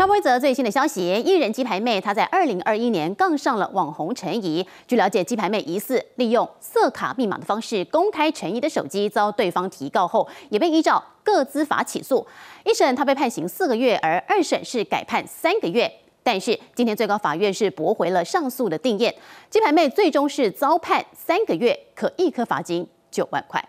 超规则最新的消息，艺人鸡排妹她在二零二一年杠上了网红陈怡。据了解，鸡排妹疑似利用色卡密码的方式公开陈怡的手机，遭对方提告后，也被依照各资法起诉。一审她被判刑四个月，而二审是改判三个月。但是今天最高法院是驳回了上诉的定验，鸡排妹最终是遭判三个月，可一颗罚金九万块。